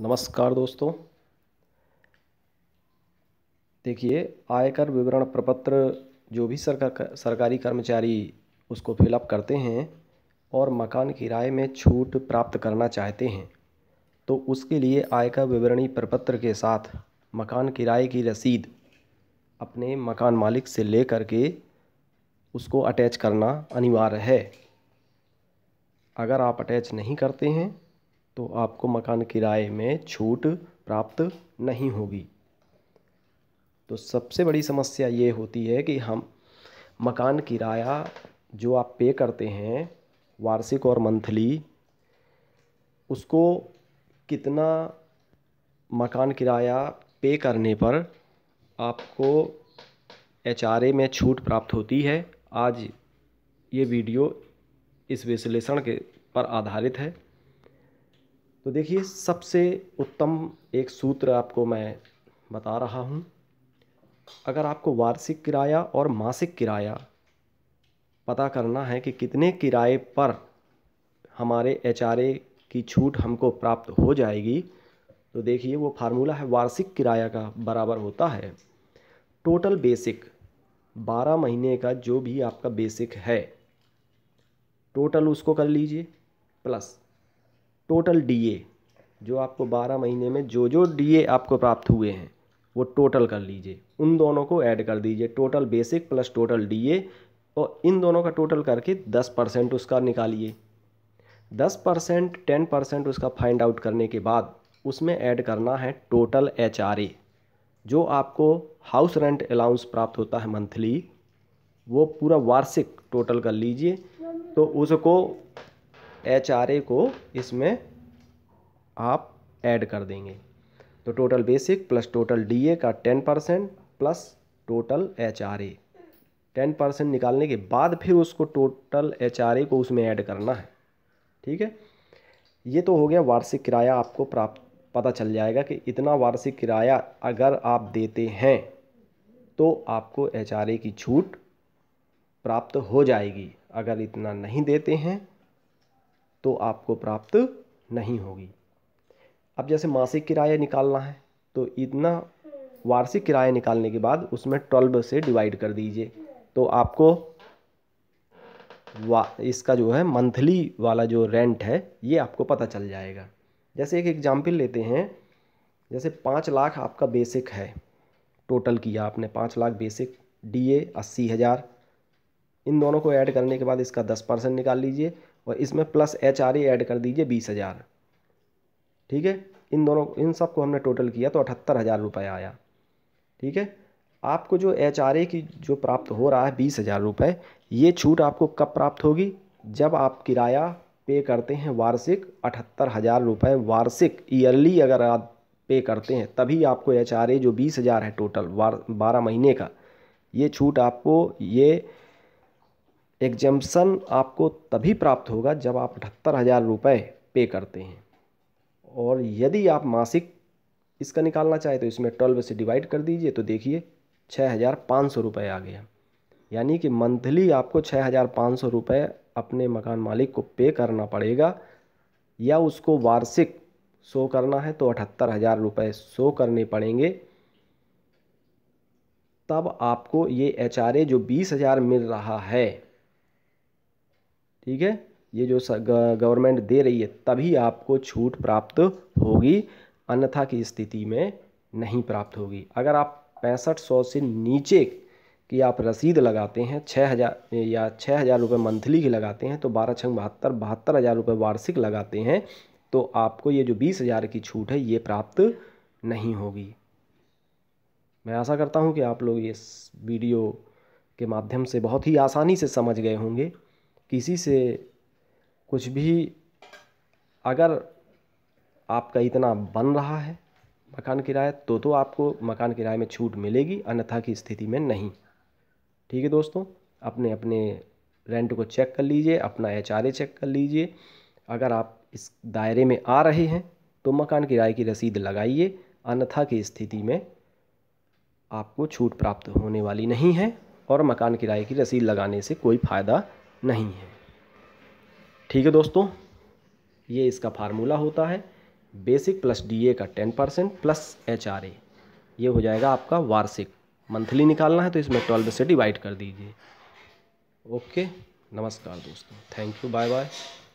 नमस्कार दोस्तों देखिए आयकर विवरण प्रपत्र जो भी सरकार सरकारी कर्मचारी उसको फिलअप करते हैं और मकान किराए में छूट प्राप्त करना चाहते हैं तो उसके लिए आयकर विवरणी प्रपत्र के साथ मकान किराए की रसीद अपने मकान मालिक से ले करके उसको अटैच करना अनिवार्य है अगर आप अटैच नहीं करते हैं तो आपको मकान किराए में छूट प्राप्त नहीं होगी तो सबसे बड़ी समस्या ये होती है कि हम मकान किराया जो आप पे करते हैं वार्षिक और मंथली उसको कितना मकान किराया पे करने पर आपको एच में छूट प्राप्त होती है आज ये वीडियो इस विश्लेषण के पर आधारित है तो देखिए सबसे उत्तम एक सूत्र आपको मैं बता रहा हूँ अगर आपको वार्षिक किराया और मासिक किराया पता करना है कि कितने किराए पर हमारे एच की छूट हमको प्राप्त हो जाएगी तो देखिए वो फार्मूला है वार्षिक किराया का बराबर होता है टोटल बेसिक बारह महीने का जो भी आपका बेसिक है टोटल उसको कर लीजिए प्लस टोटल डीए जो आपको बारह महीने में जो जो डीए आपको प्राप्त हुए हैं वो टोटल कर लीजिए उन दोनों को ऐड कर दीजिए total basic plus total DA और इन दोनों का टोटल करके दस परसेंट उसका निकालिए दस परसेंट टेन परसेंट उसका फाइंड आउट करने के बाद उसमें ऐड करना है टोटल एच जो आपको हाउस रेंट अलाउंस प्राप्त होता है मंथली वो पूरा वार्षिक टोटल कर लीजिए तो उसको एच आर ए को इसमें आप ऐड कर देंगे तो total basic plus total D A का ten percent plus total H R A ten percent निकालने के बाद फिर उसको टोटल एच आर ए को उसमें ऐड करना है ठीक है ये तो हो गया वार्षिक किराया आपको प्राप्त पता चल जाएगा कि इतना वार्षिक किराया अगर आप देते हैं तो आपको एच आर ए की छूट प्राप्त हो जाएगी अगर इतना नहीं देते हैं तो आपको प्राप्त नहीं होगी अब जैसे मासिक किराया निकालना है तो इतना वार्षिक किराया निकालने के बाद उसमें ट्वेल्व से डिवाइड कर दीजिए तो आपको वा इसका जो है मंथली वाला जो रेंट है ये आपको पता चल जाएगा जैसे एक एग्जाम्पल लेते हैं जैसे पाँच लाख आपका बेसिक है टोटल किया आपने पाँच लाख बेसिक डी ए अस्सी हज़ार इन दोनों को ऐड करने के बाद इसका दस परसेंट निकाल लीजिए और इसमें प्लस एच आर ऐड कर दीजिए बीस हज़ार ठीक है इन दोनों इन सब को हमने टोटल किया तो अठहत्तर हज़ार रुपये आया ठीक है आपको जो एच आर ए की जो प्राप्त हो रहा है बीस हज़ार रुपये ये छूट आपको कब प्राप्त होगी जब आप किराया पे करते हैं वार्षिक अठहत्तर हज़ार रुपये वार्षिक ईयरली अगर आप पे करते हैं तभी आपको एच आर ए जो बीस हज़ार है टोटल वार बारह महीने का ये छूट आपको ये एग्जम्पसन आपको तभी प्राप्त होगा जब आप अठहत्तर हज़ार रुपये पे करते हैं और यदि आप मासिक इसका निकालना चाहे तो इसमें ट्वेल्व से डिवाइड कर दीजिए तो देखिए छः हज़ार पाँच सौ रुपये आ गया यानी कि मंथली आपको छः हज़ार पाँच सौ रुपये अपने मकान मालिक को पे करना पड़ेगा या उसको वार्षिक शो करना है तो अठहत्तर हज़ार रुपये शो करने पड़ेंगे तब आपको ये एच जो बीस हज़ार मिल रहा है ठीक है ये जो गवर्नमेंट दे रही है तभी आपको छूट प्राप्त होगी अन्यथा की स्थिति में नहीं प्राप्त होगी अगर आप पैंसठ सौ से नीचे की आप रसीद लगाते हैं छः हज़ार या छः हज़ार रुपये मंथली की लगाते हैं तो बारह छः बहत्तर बहत्तर हज़ार रुपये वार्षिक लगाते हैं तो आपको ये जो बीस हज़ार की छूट है ये प्राप्त नहीं होगी मैं आशा करता हूँ कि आप लोग इस वीडियो के माध्यम से बहुत ही आसानी से समझ गए होंगे किसी से कुछ भी अगर आपका इतना बन रहा है मकान किराया तो तो आपको मकान किराए में छूट मिलेगी अन्यथा की स्थिति में नहीं ठीक है दोस्तों अपने अपने रेंट को चेक कर लीजिए अपना एच चेक कर लीजिए अगर आप इस दायरे में आ रहे हैं तो मकान किराए की रसीद लगाइए अन्यथा की स्थिति में आपको छूट प्राप्त होने वाली नहीं है और मकान किराए की रसीद लगाने से कोई फ़ायदा नहीं है ठीक है दोस्तों ये इसका फार्मूला होता है बेसिक प्लस डीए का ten percent plus H R A ये हो जाएगा आपका वार्षिक मंथली निकालना है तो इसमें ट्वेल्व से डिवाइड कर दीजिए ओके नमस्कार दोस्तों थैंक यू बाय बाय